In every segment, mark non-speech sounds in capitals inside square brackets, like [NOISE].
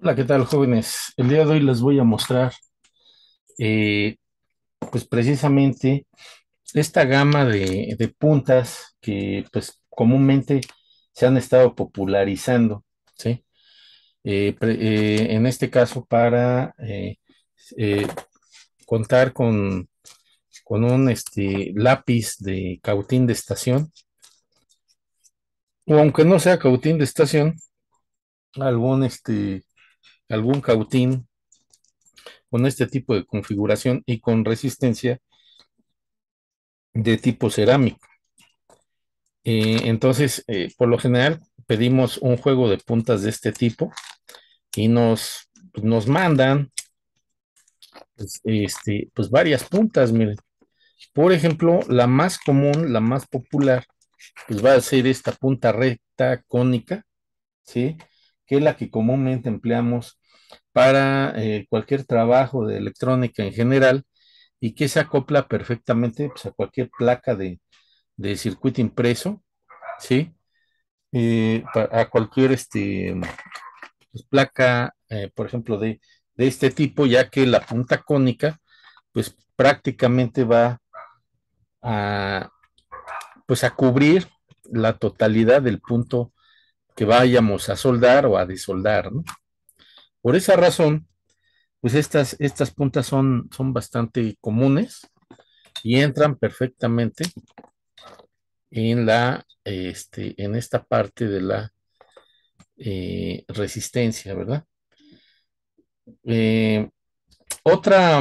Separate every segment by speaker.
Speaker 1: Hola, ¿qué tal, jóvenes? El día de hoy les voy a mostrar, eh, pues precisamente, esta gama de, puntas que, pues, comúnmente se han estado popularizando, ¿sí? Eh, eh, en este caso, para contar con, con un este, lápiz de cautín de estación, o aunque no sea cautín de estación, algún este algún cautín con este tipo de configuración y con resistencia de tipo cerámico. Eh, entonces, eh, por lo general, pedimos un juego de puntas de este tipo y nos, pues, nos mandan pues, este, pues varias puntas, miren. Por ejemplo, la más común, la más popular, pues va a ser esta punta recta cónica, ¿sí? Que es la que comúnmente empleamos para eh, cualquier trabajo de electrónica en general y que se acopla perfectamente pues, a cualquier placa de, circuito impreso, ¿sí? Eh, a cualquier este, pues, placa, eh, por ejemplo, de, de, este tipo, ya que la punta cónica, pues prácticamente va a, pues, a cubrir la totalidad del punto que vayamos a soldar o a desoldar, ¿no? Por esa razón, pues estas, estas puntas son, son bastante comunes y entran perfectamente en, la, este, en esta parte de la eh, resistencia, ¿verdad? Eh, otra,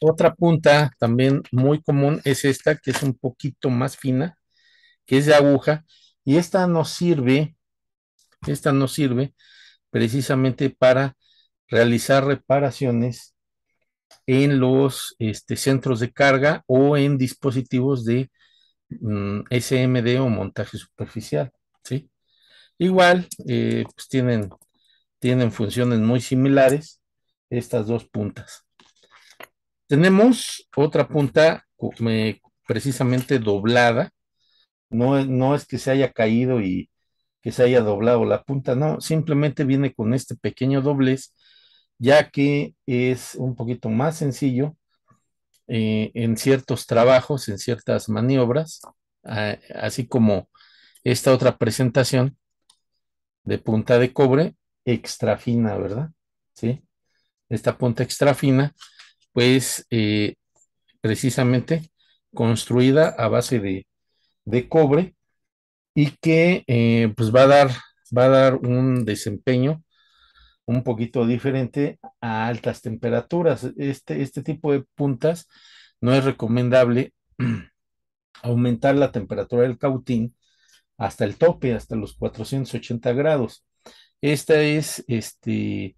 Speaker 1: otra punta también muy común es esta, que es un poquito más fina, que es de aguja, y esta nos sirve, esta nos sirve precisamente para realizar reparaciones en los este, centros de carga o en dispositivos de mm, SMD o montaje superficial. ¿sí? Igual, eh, pues tienen, tienen funciones muy similares estas dos puntas. Tenemos otra punta precisamente doblada. No, no es que se haya caído y, que se haya doblado la punta, no, simplemente viene con este pequeño doblez, ya que es un poquito más sencillo eh, en ciertos trabajos, en ciertas maniobras, así como esta otra presentación de punta de cobre extra fina, ¿verdad? Sí. Esta punta extra fina, pues eh, precisamente construida a base de cobre y que eh, pues va a dar, va a dar un desempeño un poquito diferente a altas temperaturas. Este, este tipo de puntas no es recomendable [CLEARS THROAT] aumentar la temperatura del cautín hasta el tope, hasta los 480 grados. Esta es, este,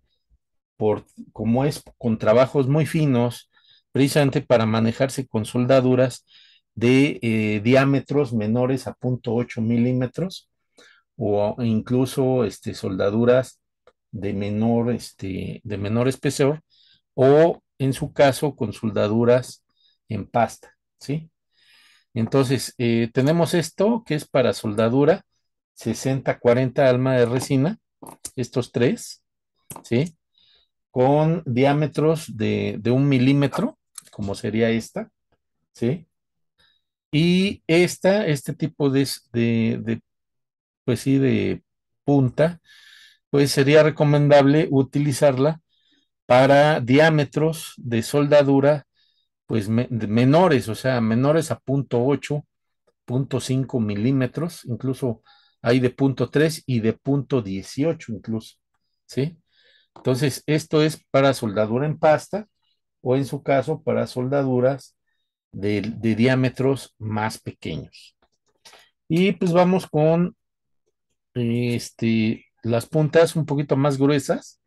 Speaker 1: por, como es con trabajos muy finos, precisamente para manejarse con soldaduras de eh, diámetros menores a 0.8 milímetros o incluso este, soldaduras de menor, este, de menor espesor o en su caso con soldaduras en pasta, ¿sí? Entonces, eh, tenemos esto que es para soldadura, 60-40 alma de resina, estos tres, ¿sí? Con diámetros de, de un milímetro, como sería esta, ¿sí? Y esta, este tipo de, pues sí, de punta, pues sería recomendable utilizarla para diámetros de soldadura, pues menores, o sea, menores a 0.8, 0.5 milímetros, incluso hay de 0.3 y de 0.18 incluso, ¿sí? Entonces, esto es para soldadura en pasta o en su caso para soldaduras de, diámetros más pequeños. Y pues vamos con este, las puntas un poquito más gruesas,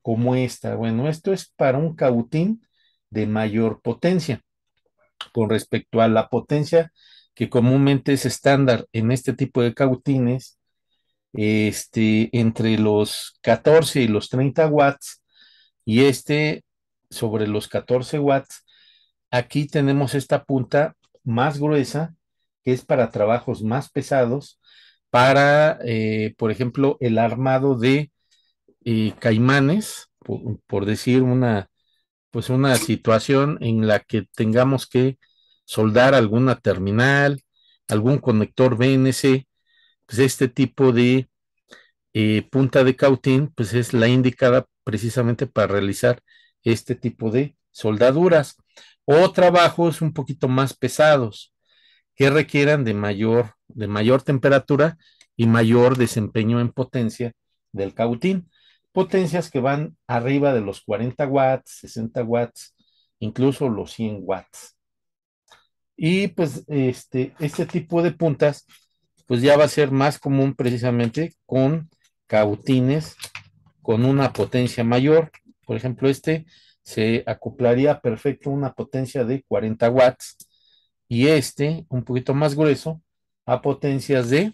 Speaker 1: como esta. Bueno, esto es para un cautín de mayor potencia con respecto a la potencia que comúnmente es estándar en este tipo de cautines, este, entre los 14 y los 30 watts, y este sobre los 14 watts Aquí tenemos esta punta más gruesa, que es para trabajos más pesados, para, eh, por ejemplo, el armado de eh, caimanes, por, decir una, pues una situación en la que tengamos que soldar alguna terminal, algún conector BNC, pues este tipo de eh, punta de cautín, pues es la indicada precisamente para realizar este tipo de soldaduras o trabajos un poquito más pesados que requieran de mayor, de mayor temperatura y mayor desempeño en potencia del cautín. Potencias que van arriba de los 40 watts, 60 watts, incluso los 100 watts. Y pues este, este tipo de puntas, pues ya va a ser más común precisamente con cautines con una potencia mayor. Por ejemplo, este se acoplaría perfecto una potencia de 40 watts y este, un poquito más grueso, a potencias de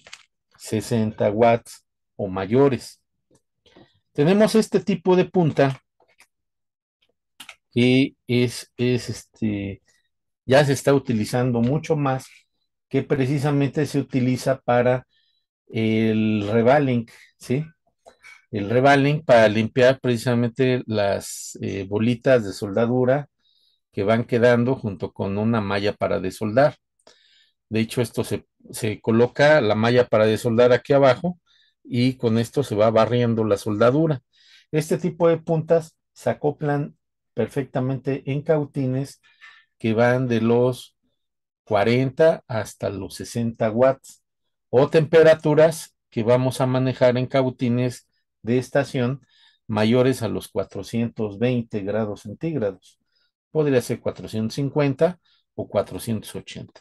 Speaker 1: 60 watts o mayores. Tenemos este tipo de punta que es, este, ya se está utilizando mucho más que precisamente se utiliza para el revaling, ¿sí? el rebaling para limpiar precisamente las eh, bolitas de soldadura que van quedando junto con una malla para desoldar. De hecho, esto se, se coloca la malla para desoldar aquí abajo y con esto se va barriendo la soldadura. Este tipo de puntas se acoplan perfectamente en cautines que van de los 40 hasta los 60 watts o temperaturas que vamos a manejar en cautines de estación mayores a los 420 grados centígrados. Podría ser 450 o 480.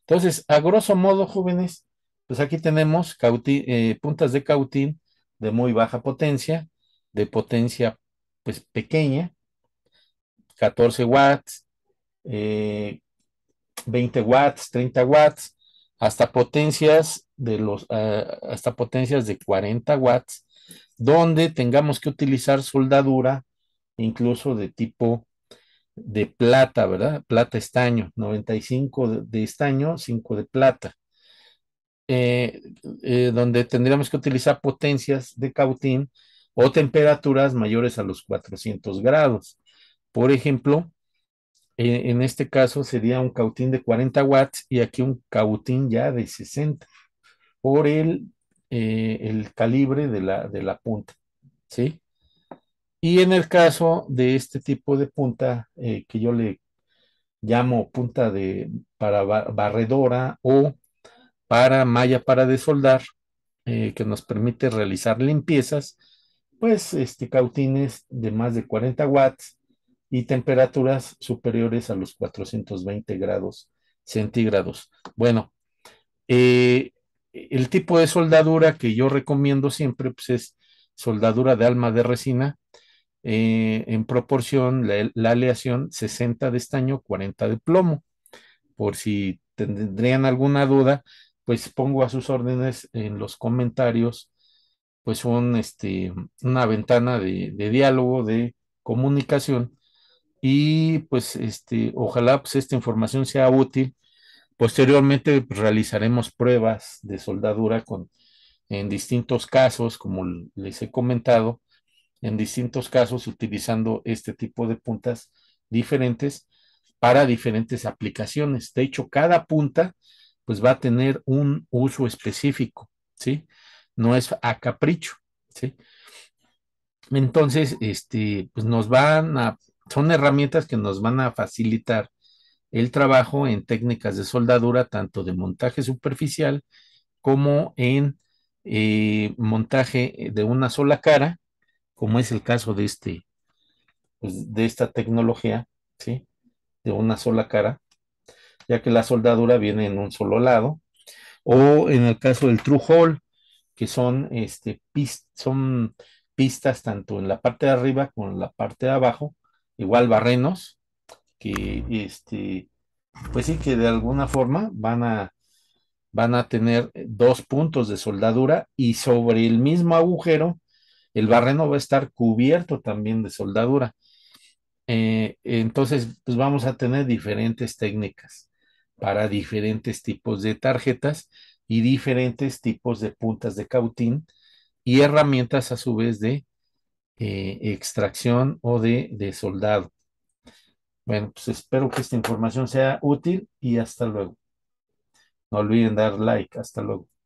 Speaker 1: Entonces, a grosso modo, jóvenes, pues aquí tenemos eh, puntas de cautín de muy baja potencia, de potencia pues pequeña, 14 watts, 20 eh, watts, 30 watts, hasta potencias de los, eh, hasta potencias de 40 watts donde tengamos que utilizar soldadura, incluso de tipo de plata, ¿verdad? Plata estaño, 95 de, estaño, 5 de plata, eh, eh, donde tendríamos que utilizar potencias de cautín o temperaturas mayores a los 400 grados. Por ejemplo, en este caso sería un cautín de 40 watts y aquí un cautín ya de 60 por el eh, el calibre de la, de la punta, ¿sí? Y en el caso de este tipo de punta, eh, que yo le llamo punta de, para barredora o para malla para desoldar, eh, que nos permite realizar limpiezas, pues este, cautines de más de 40 watts y temperaturas superiores a los 420 grados centígrados. Bueno, eh, el tipo de soldadura que yo recomiendo siempre pues, es soldadura de alma de resina, eh, en proporción la, aleación 60 de estaño, 40 de plomo. Por si tendrían alguna duda, pues pongo a sus órdenes en los comentarios pues un, este, una ventana de, diálogo, de comunicación y pues este, ojalá pues, esta información sea útil Posteriormente realizaremos pruebas de soldadura con, en distintos casos, como les he comentado, en distintos casos utilizando este tipo de puntas diferentes para diferentes aplicaciones. De hecho, cada punta pues va a tener un uso específico, ¿sí? No es a capricho, ¿sí? Entonces, este, pues nos van a, son herramientas que nos van a facilitar el trabajo en técnicas de soldadura, tanto de montaje superficial como en eh, montaje de una sola cara, como es el caso de este, pues, de esta tecnología, ¿sí? De una sola cara, ya que la soldadura viene en un solo lado, o en el caso del True hole que son, este, son pistas tanto en la parte de arriba como en la parte de abajo, igual barrenos, que este, pues sí que de alguna forma van a, van a tener dos puntos de soldadura y sobre el mismo agujero el barreno va a estar cubierto también de soldadura. Eh, entonces, pues vamos a tener diferentes técnicas para diferentes tipos de tarjetas y diferentes tipos de puntas de cautín y herramientas a su vez de eh, extracción o de, de soldado. Bueno, pues espero que esta información sea útil y hasta luego. No olviden dar like. Hasta luego.